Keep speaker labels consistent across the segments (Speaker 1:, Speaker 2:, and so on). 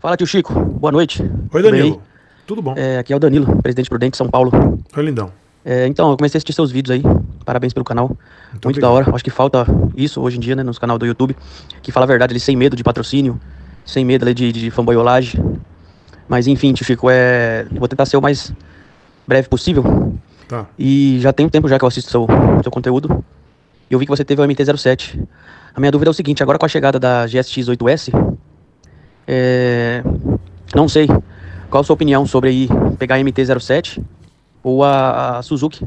Speaker 1: Fala, tio Chico. Boa noite. Oi, Danilo. Tudo, Tudo bom? É, aqui é o Danilo, presidente prudente de São Paulo. Oi, lindão. É, então, eu comecei a assistir seus vídeos aí. Parabéns pelo canal. Muito, Muito da hora. Acho que falta isso hoje em dia, né, nos canal do YouTube. Que fala a verdade, ele sem medo de patrocínio, sem medo ali, de, de fanboyolagem. Mas enfim, tio Chico, é... vou tentar ser o mais breve possível. Tá. E já tem um tempo já que eu assisto seu, seu conteúdo. Eu vi que você teve o MT-07. A minha dúvida é o seguinte, agora com a chegada da GSX 8S, é, não sei. Qual a sua opinião sobre pegar a MT-07 ou a, a, Suzuki?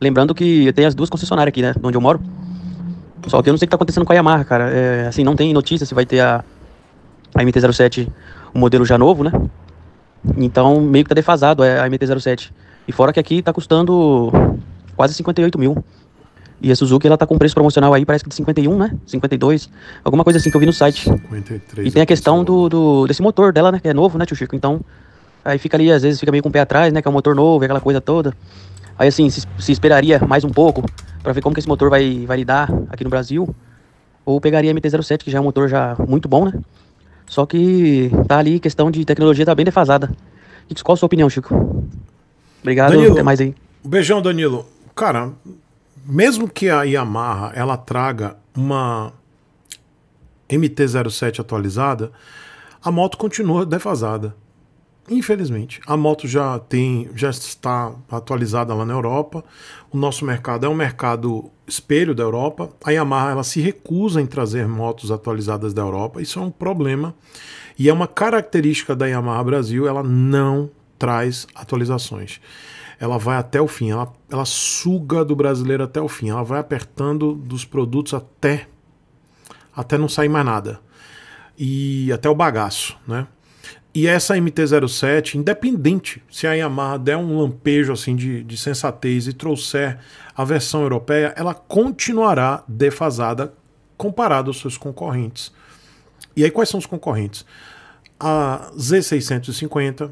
Speaker 1: Lembrando que tem as duas concessionárias aqui, né? Onde eu moro. Só que eu não sei o que tá acontecendo com a Yamaha, cara. É, assim, não tem notícia se vai ter a, a MT-07, o um modelo já novo, né? Então, meio que tá defasado é, a MT-07. E fora que aqui tá custando quase 58 mil. E a Suzuki, ela tá com preço promocional aí, parece que de 51, né? 52, alguma coisa assim que eu vi no site.
Speaker 2: 53.
Speaker 1: E tem a é questão do, do, desse motor dela, né? Que é novo, né, tio Chico? Então, aí fica ali, às vezes fica meio com o pé atrás, né? Que é um motor novo, aquela coisa toda. Aí, assim, se, se esperaria mais um pouco para ver como que esse motor vai, vai lidar aqui no Brasil. Ou pegaria a MT-07, que já é um motor já muito bom, né? Só que tá ali, questão de tecnologia tá bem defasada. Qual a sua opinião, Chico? Obrigado, Danilo, até mais aí. Beijão, Danilo. Cara, mesmo que a Yamaha
Speaker 2: ela traga uma MT-07 atualizada, a moto continua defasada. Infelizmente, a moto já tem, já está atualizada lá na Europa. O nosso mercado é um mercado espelho da Europa. A Yamaha ela se recusa em trazer motos atualizadas da Europa. Isso é um problema e é uma característica da Yamaha Brasil. Ela não traz atualizações ela vai até o fim, ela, ela suga do brasileiro até o fim, ela vai apertando dos produtos até até não sair mais nada. E até o bagaço, né? E essa MT-07, independente se a Yamaha der um lampejo assim de, de sensatez e trouxer a versão europeia, ela continuará defasada comparado aos seus concorrentes. E aí quais são os concorrentes? A Z650,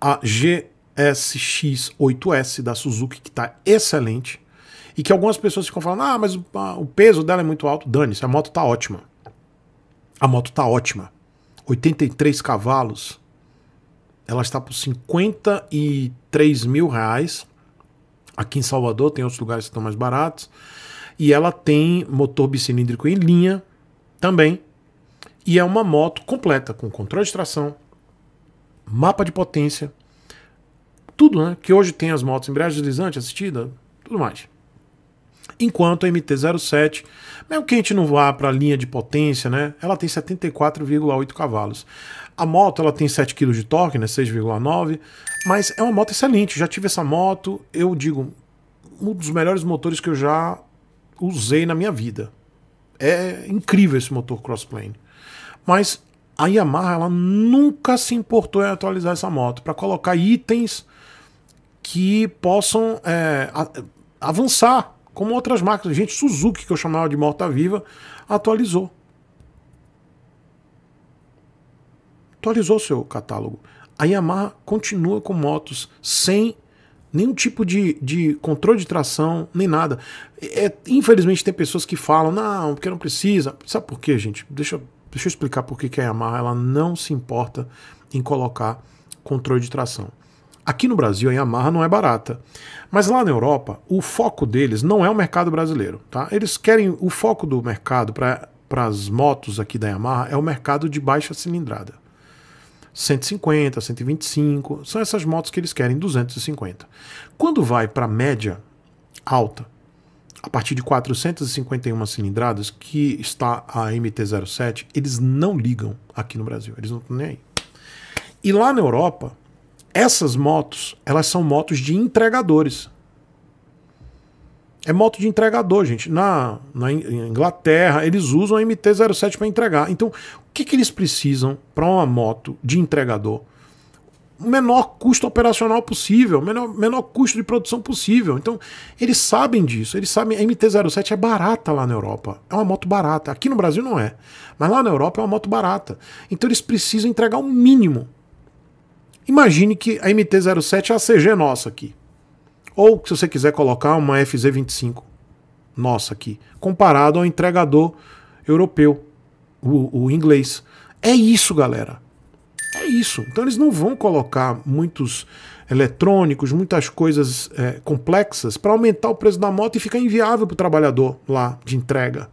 Speaker 2: a G SX8S da Suzuki, que está excelente, e que algumas pessoas ficam falando: ah, mas o, o peso dela é muito alto. Dane-se, a moto tá ótima. A moto tá ótima. 83 cavalos. Ela está por 53 mil reais. Aqui em Salvador tem outros lugares que estão mais baratos. E ela tem motor bicilíndrico em linha também. E é uma moto completa, com controle de tração, mapa de potência, tudo, né? Que hoje tem as motos embreagem deslizante, assistida, tudo mais. Enquanto a MT-07, mesmo que a gente não vá para a linha de potência, né? Ela tem 74,8 cavalos. A moto ela tem 7 kg de torque, né? 6,9, mas é uma moto excelente. Já tive essa moto, eu digo, um dos melhores motores que eu já usei na minha vida. É incrível esse motor crossplane. Mas a Yamaha ela nunca se importou em atualizar essa moto para colocar itens que possam é, avançar, como outras marcas. Gente, Suzuki, que eu chamava de morta-viva, atualizou. Atualizou seu catálogo. A Yamaha continua com motos sem nenhum tipo de, de controle de tração, nem nada. É, infelizmente tem pessoas que falam, não, porque não precisa. Sabe por quê, gente? Deixa, deixa eu explicar por que a Yamaha ela não se importa em colocar controle de tração. Aqui no Brasil, a Yamaha não é barata. Mas lá na Europa, o foco deles não é o mercado brasileiro. Tá? Eles querem. O foco do mercado para as motos aqui da Yamaha é o mercado de baixa cilindrada. 150, 125, são essas motos que eles querem, 250. Quando vai para média alta, a partir de 451 cilindradas, que está a MT-07, eles não ligam aqui no Brasil, eles não estão nem aí. E lá na Europa, essas motos, elas são motos de entregadores. É moto de entregador, gente. Na, na Inglaterra, eles usam a MT-07 para entregar. Então, o que, que eles precisam para uma moto de entregador? O menor custo operacional possível, o menor, menor custo de produção possível. Então, eles sabem disso. Eles sabem. A MT-07 é barata lá na Europa. É uma moto barata. Aqui no Brasil não é. Mas lá na Europa é uma moto barata. Então, eles precisam entregar o mínimo. Imagine que a MT-07 é a CG nossa aqui. Ou se você quiser colocar uma FZ-25 nossa aqui, comparado ao entregador europeu, o, o inglês. É isso, galera. É isso. Então eles não vão colocar muitos eletrônicos, muitas coisas é, complexas para aumentar o preço da moto e ficar inviável para o trabalhador lá de entrega.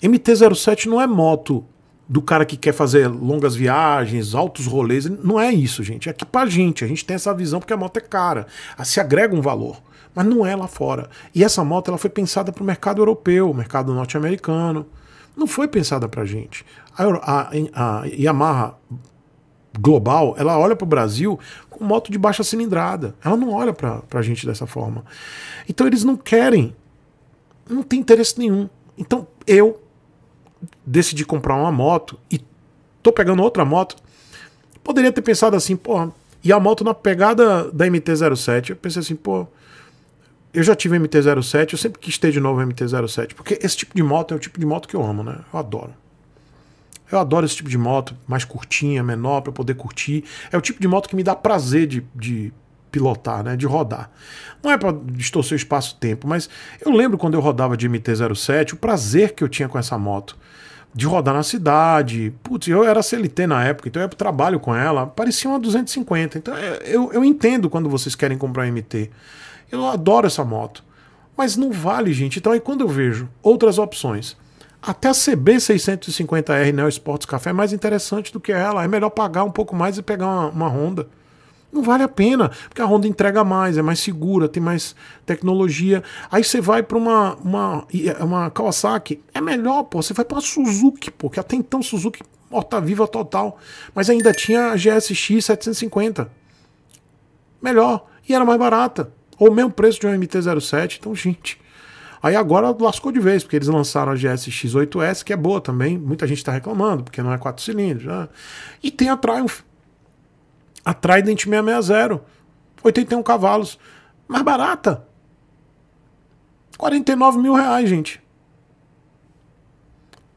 Speaker 2: MT-07 não é moto do cara que quer fazer longas viagens, altos rolês. Não é isso, gente. É aqui pra gente. A gente tem essa visão porque a moto é cara. Se agrega um valor. Mas não é lá fora. E essa moto ela foi pensada para o mercado europeu, mercado norte-americano. Não foi pensada pra gente. A, a, a Yamaha global, ela olha para o Brasil com moto de baixa cilindrada. Ela não olha para a gente dessa forma. Então eles não querem. Não tem interesse nenhum. Então eu decidi comprar uma moto e tô pegando outra moto, poderia ter pensado assim, porra, e a moto na pegada da MT-07, eu pensei assim, pô, eu já tive MT-07, eu sempre quis ter de novo MT-07, porque esse tipo de moto é o tipo de moto que eu amo, né? Eu adoro. Eu adoro esse tipo de moto, mais curtinha, menor, para poder curtir. É o tipo de moto que me dá prazer de, de pilotar, né? De rodar. Não é para distorcer o espaço-tempo, mas eu lembro quando eu rodava de MT-07, o prazer que eu tinha com essa moto. De rodar na cidade. Putz, eu era CLT na época, então eu ia pro trabalho com ela. Parecia uma 250. Então é, eu, eu entendo quando vocês querem comprar MT. Eu adoro essa moto. Mas não vale, gente. Então aí quando eu vejo outras opções, até a CB650R Neo Sports Café é mais interessante do que ela. É melhor pagar um pouco mais e pegar uma, uma Honda. Não vale a pena, porque a Honda entrega mais, é mais segura, tem mais tecnologia. Aí você vai para uma, uma, é, uma Kawasaki, é melhor, pô. Você vai para Suzuki, pô, que até então Suzuki morta-viva total. Mas ainda tinha a GSX 750. Melhor. E era mais barata. Ou o mesmo preço de um MT-07. Então, gente. Aí agora lascou de vez, porque eles lançaram a GSX 8S, que é boa também. Muita gente está reclamando, porque não é quatro cilindros. Né? E tem a Triumph a Trident 660, 81 cavalos. Mais barata. 49 mil reais, gente.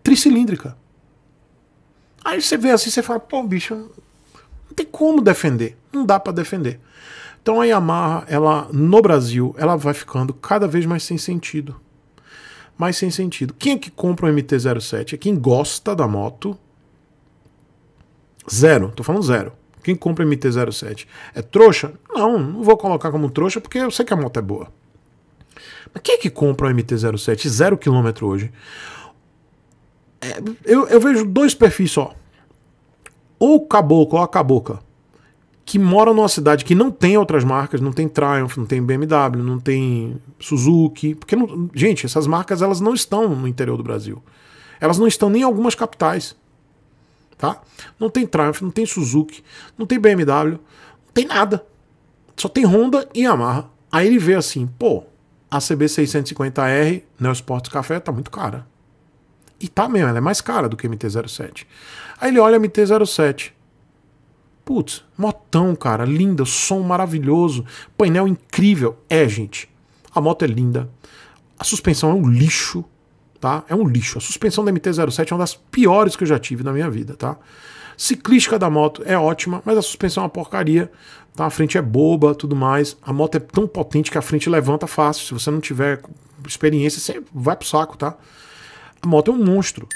Speaker 2: Tricilíndrica. Aí você vê assim, você fala, pô, bicho, não tem como defender. Não dá para defender. Então a Yamaha, ela, no Brasil, ela vai ficando cada vez mais sem sentido. Mais sem sentido. Quem é que compra o MT-07? É quem gosta da moto. Zero, tô falando zero. Quem compra MT-07 é trouxa? Não, não vou colocar como trouxa porque eu sei que a moto é boa. Mas quem é que compra um MT-07 zero quilômetro hoje? É, eu, eu, vejo dois perfis só. Ou o caboclo ou a cabocla, que mora numa cidade que não tem outras marcas, não tem Triumph, não tem BMW, não tem Suzuki. Porque, não, gente, essas marcas elas não estão no interior do Brasil. Elas não estão nem em algumas capitais tá? Não tem Triumph, não tem Suzuki, não tem BMW, não tem nada. Só tem Honda e Yamaha. Aí ele vê assim, pô, a CB650R Neosports Café tá muito cara. E tá mesmo, ela é mais cara do que a MT-07. Aí ele olha a MT-07. Putz, motão, cara, linda, som maravilhoso, painel incrível. É, gente, a moto é linda, a suspensão é um lixo, tá? É um lixo. A suspensão da MT-07 é uma das piores que eu já tive na minha vida, tá? Ciclística da moto é ótima, mas a suspensão é uma porcaria, tá? A frente é boba, tudo mais. A moto é tão potente que a frente levanta fácil. Se você não tiver experiência, você vai pro saco, tá? A moto é um monstro.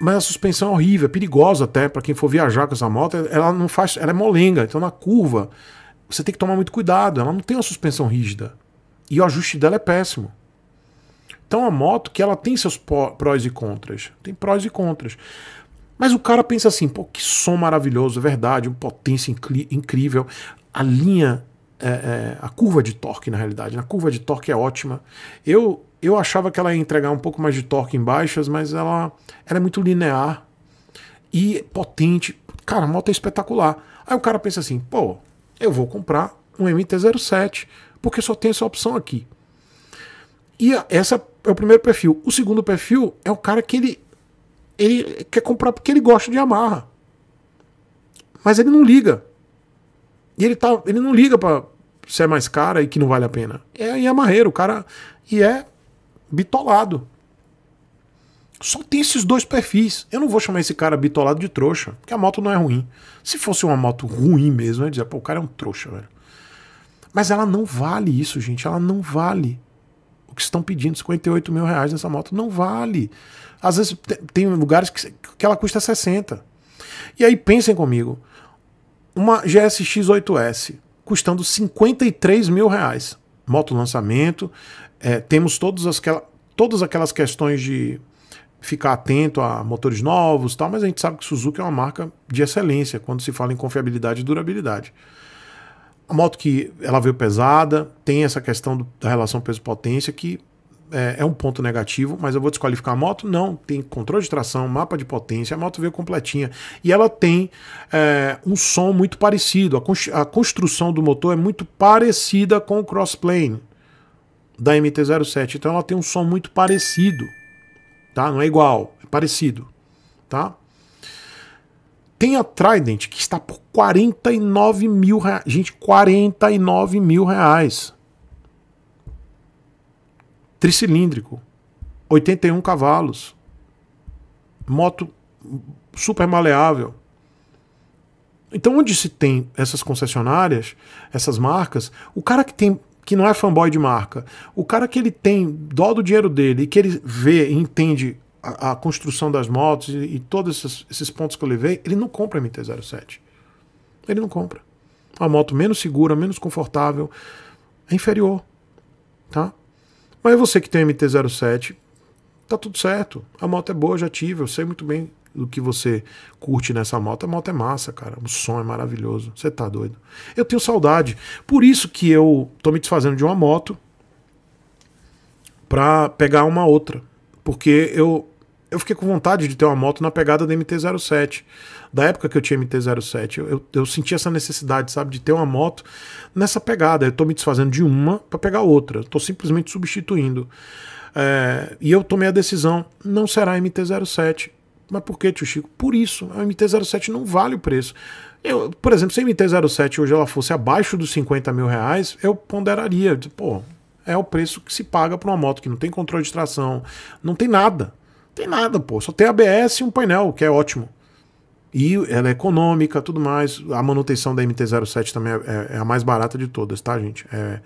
Speaker 2: Mas a suspensão é horrível, é perigosa até para quem for viajar com essa moto. Ela não faz, ela é molenga, então na curva você tem que tomar muito cuidado. Ela não tem uma suspensão rígida e o ajuste dela é péssimo. Então a moto que ela tem seus prós e contras. Tem prós e contras. Mas o cara pensa assim, pô, que som maravilhoso, é verdade, uma potência incrível. A linha, é, é, a curva de torque, na realidade, né? a curva de torque é ótima. Eu eu achava que ela ia entregar um pouco mais de torque em baixas, mas ela, ela é muito linear e potente. Cara, a moto é espetacular. Aí o cara pensa assim, pô, eu vou comprar um MT-07, porque só tem essa opção aqui. E essa é o primeiro perfil. O segundo perfil é o cara que ele, ele quer comprar porque ele gosta de Yamaha. Mas ele não liga. E ele, tá, ele não liga para ser mais cara e que não vale a pena. É Yamaheiro, o cara. E é bitolado. Só tem esses dois perfis. Eu não vou chamar esse cara bitolado de trouxa, porque a moto não é ruim. Se fosse uma moto ruim mesmo, eu ia dizer, pô, o cara é um trouxa, velho. Mas ela não vale isso, gente. Ela não vale que estão pedindo 58 mil reais nessa moto. Não vale. Às vezes tem lugares que, que ela custa 60. E aí pensem comigo, uma GSX 8S custando 53 mil reais. Moto lançamento, é, temos todas, aquelas todas aquelas questões de ficar atento a motores novos tal, mas a gente sabe que Suzuki é uma marca de excelência quando se fala em confiabilidade e durabilidade. A moto que ela veio pesada, tem essa questão do, da relação peso-potência que é, é, um ponto negativo, mas eu vou desqualificar a moto? Não, tem controle de tração, mapa de potência, a moto veio completinha. E ela tem é, um som muito parecido, a, con a, construção do motor é muito parecida com o crossplane da MT-07, então ela tem um som muito parecido, tá? Não é igual, é parecido, tá? Tem a Trident que está por 49 mil reais. Gente, 49 mil reais. Tricilíndrico. 81 cavalos. Moto super maleável. Então, onde se tem essas concessionárias, essas marcas, o cara que tem que não é fanboy de marca, o cara que ele tem dó do dinheiro dele e que ele vê e entende a, a, construção das motos e, e todos esses, esses, pontos que eu levei, ele não compra MT-07. Ele não compra. Uma moto menos segura, menos confortável, é inferior, tá? Mas você que tem MT-07, tá tudo certo. A moto é boa, já tive, eu sei muito bem do que você curte nessa moto. A moto é massa, cara. O som é maravilhoso. Você tá doido. Eu tenho saudade. Por isso que eu tô me desfazendo de uma moto para pegar uma outra porque eu, eu fiquei com vontade de ter uma moto na pegada da MT-07. Da época que eu tinha MT-07, eu, eu, eu senti essa necessidade, sabe, de ter uma moto nessa pegada. Eu tô me desfazendo de uma para pegar outra, estou tô simplesmente substituindo. É, e eu tomei a decisão, não será MT-07. Mas por que, tio Chico? Por isso, a MT-07 não vale o preço. Eu, por exemplo, se a MT-07 hoje ela fosse abaixo dos 50 mil reais, eu ponderaria, pô, é o preço que se paga para uma moto que não tem controle de tração, não tem nada. Não tem nada, pô. Só tem ABS e um painel, que é ótimo. E ela é econômica, tudo mais. A manutenção da MT-07 também é, é, é, a mais barata de todas, tá, gente? É,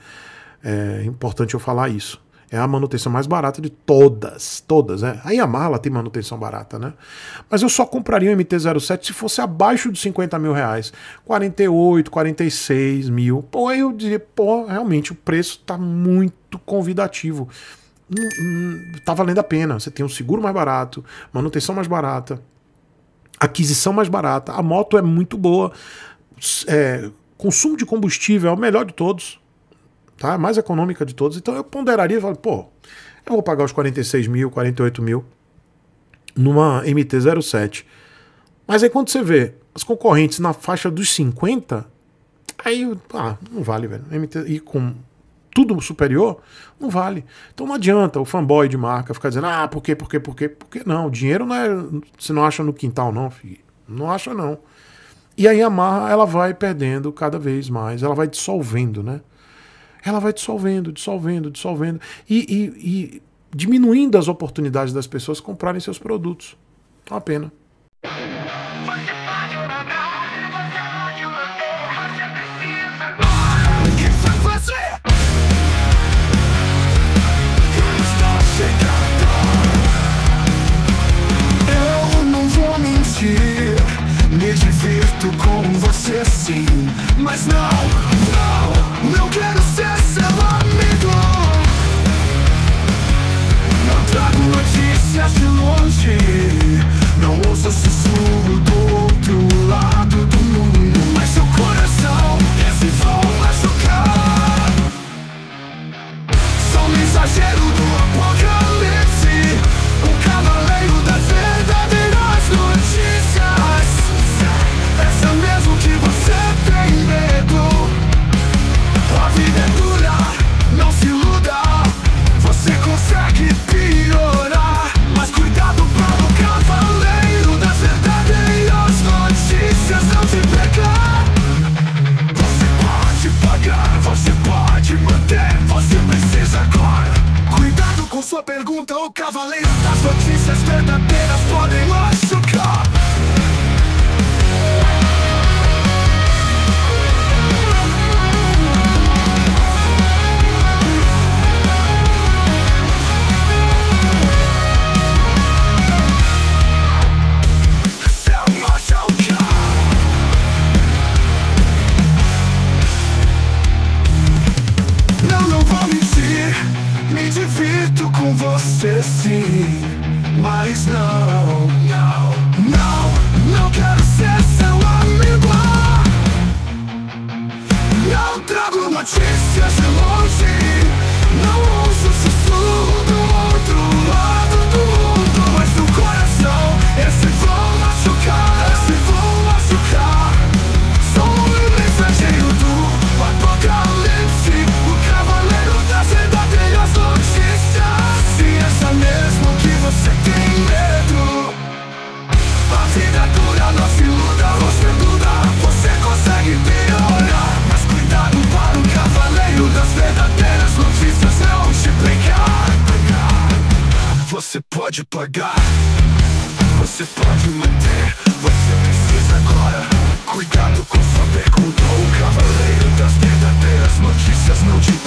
Speaker 2: é importante eu falar isso. É a manutenção mais barata de todas, todas, né? A Yamaha ela tem manutenção barata, né? Mas eu só compraria um MT-07 se fosse abaixo de 50 mil reais. 48, 46 mil. Pô, aí eu diria, pô, realmente o preço tá muito convidativo. Hum, hum, tá valendo a pena. Você tem um seguro mais barato, manutenção mais barata, aquisição mais barata. A moto é muito boa. É, consumo de combustível é o melhor de todos tá? mais econômica de todas. Então eu ponderaria e falo, pô, eu vou pagar os 46 mil, 48 mil numa MT-07. Mas aí quando você vê as concorrentes na faixa dos 50, aí, ah, não vale, velho. MT, e com tudo superior, não vale. Então não adianta o fanboy de marca ficar dizendo, ah, por quê, por quê, por quê? Por quê? Não, o dinheiro não é, você não acha no quintal, não, filho. Não acha, não. E aí a marra, ela vai perdendo cada vez mais, ela vai dissolvendo, né? ela vai dissolvendo, dissolvendo, dissolvendo e, e, e diminuindo as oportunidades das pessoas comprarem seus produtos. É uma pena.
Speaker 3: Me divirto com você sim, mas não just to want you. Não se iluda, você duda Você consegue melhorar Mas cuidado para o cavaleiro Das verdadeiras notícias não te pegar Você pode pagar Você pode manter Você precisa agora Cuidado com saber pergunta O cavaleiro das verdadeiras notícias não te